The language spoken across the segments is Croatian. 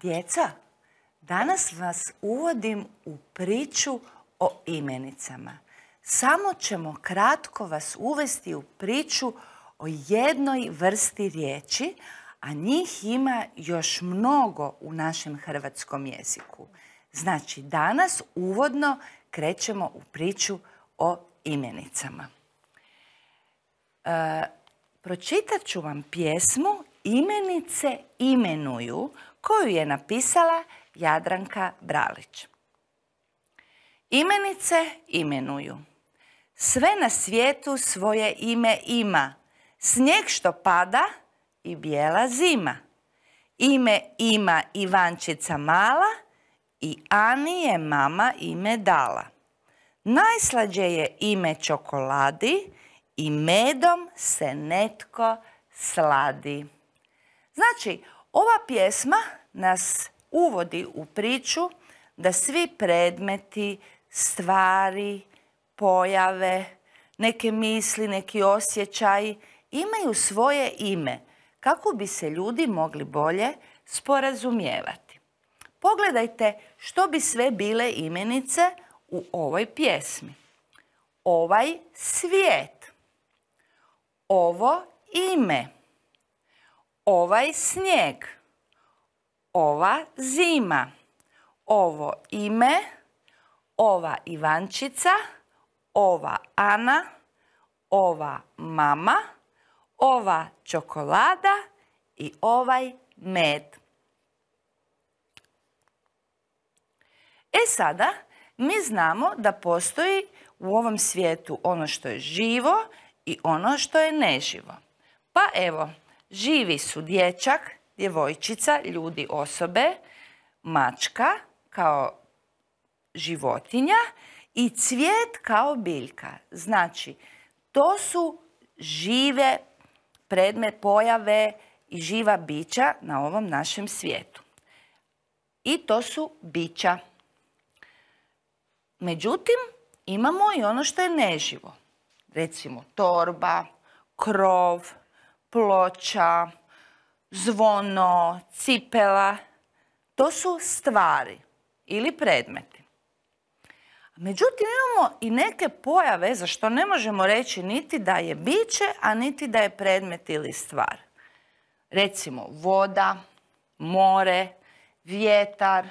Djeca, danas vas uvodim u priču o imenicama. Samo ćemo kratko vas uvesti u priču o jednoj vrsti riječi, a njih ima još mnogo u našem hrvatskom jeziku. Znači, danas uvodno krećemo u priču o imenicama. E, pročitat ću vam pjesmu Imenice imenuju koju je napisala Jadranka Bralić. Imenice imenuju. Sve na svijetu svoje ime ima. Snijeg što pada i bijela zima. Ime ima Ivančica mala i Ani je mama ime dala. Najslađe je ime čokoladi i medom se netko sladi. Znači, ova pjesma nas uvodi u priču da svi predmeti, stvari, pojave, neke misli, neki osjećaji imaju svoje ime kako bi se ljudi mogli bolje sporazumijevati. Pogledajte što bi sve bile imenice u ovoj pjesmi. Ovaj svijet. Ovo ime. Ovaj snijeg. Ova zima. Ovo ime. Ova Ivančica. Ova Ana. Ova mama. Ova čokolada. I ovaj med. E sada, mi znamo da postoji u ovom svijetu ono što je živo i ono što je neživo. Pa evo, živi su dječak, djevojčica, ljudi, osobe, mačka kao životinja i cvijet kao biljka. Znači, to su žive predmet pojave i živa bića na ovom našem svijetu. I to su bića. Međutim, imamo i ono što je neživo. Recimo torba, krov, ploča, zvono, cipela, to su stvari ili predmeti. Međutim, imamo i neke pojave za što ne možemo reći niti da je biće, a niti da je predmet ili stvar. Recimo voda, more, vjetar,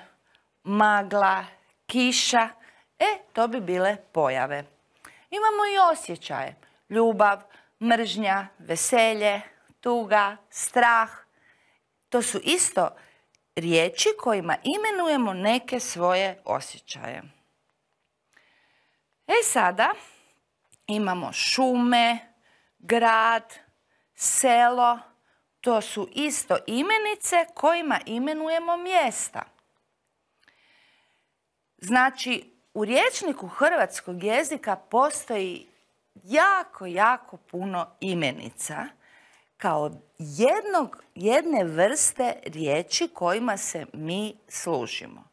magla, kiša. E, to bi bile pojave. Imamo i osjećaje. Ljubav, mržnja, veselje, tuga, strah. To su isto riječi kojima imenujemo neke svoje osjećaje. E sada imamo šume, grad, selo. To su isto imenice kojima imenujemo mjesta. Znači, u riječniku hrvatskog jezika postoji jako, jako puno imenica kao jednog, jedne vrste riječi kojima se mi služimo.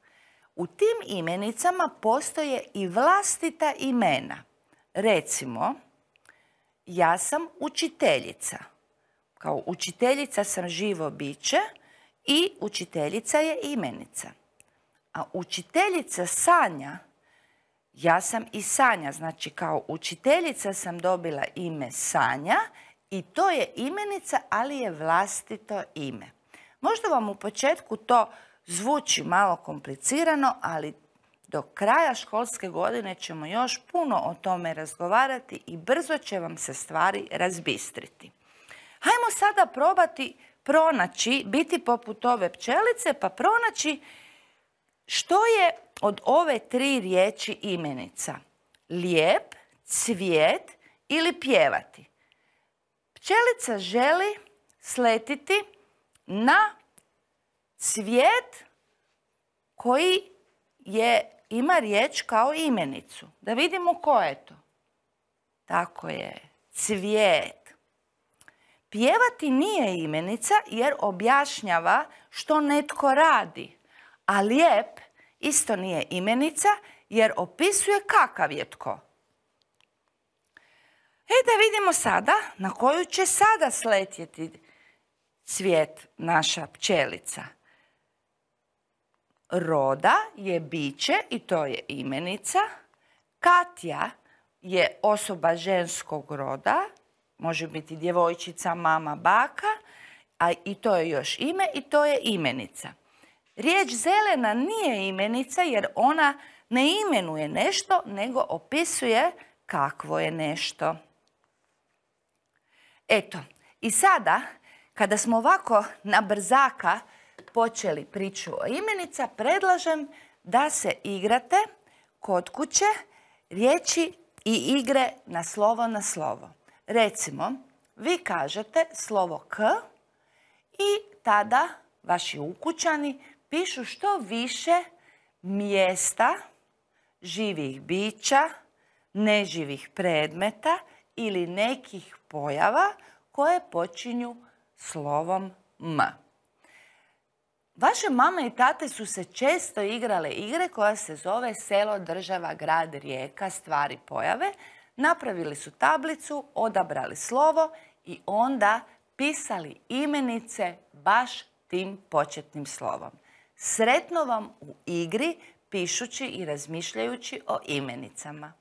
U tim imenicama postoje i vlastita imena. Recimo, ja sam učiteljica. Kao učiteljica sam živo biće i učiteljica je imenica. A učiteljica sanja ja sam i Sanja, znači kao učiteljica sam dobila ime Sanja i to je imenica, ali je vlastito ime. Možda vam u početku to zvuči malo komplicirano, ali do kraja školske godine ćemo još puno o tome razgovarati i brzo će vam se stvari razbistriti. Hajmo sada probati pronaći, biti poput ove pčelice, pa pronaći što je od ove tri riječi imenica? Lijep, cvijet ili pjevati? Pčelica želi sletiti na cvijet koji je, ima riječ kao imenicu. Da vidimo ko je to. Tako je, cvijet. Pjevati nije imenica jer objašnjava što netko radi. A lijep isto nije imenica jer opisuje kakav je tko. E da vidimo sada na koju će sada sletjeti cvijet naša pčelica. Roda je biće i to je imenica. Katja je osoba ženskog roda, može biti djevojčica, mama, baka, a i to je još ime i to je imenica. Riječ zelena nije imenica jer ona ne imenuje nešto, nego opisuje kakvo je nešto. Eto, i sada kada smo ovako na brzaka počeli priču o imenica, predlažem da se igrate kod kuće riječi i igre na slovo na slovo. Recimo, vi kažete slovo K i tada vaši ukućani pišu što više mjesta živih bića, neživih predmeta ili nekih pojava koje počinju slovom M. Vaše mama i tate su se često igrale igre koja se zove selo, država, grad, rijeka, stvari, pojave. Napravili su tablicu, odabrali slovo i onda pisali imenice baš tim početnim slovom. Sretno vam u igri pišući i razmišljajući o imenicama.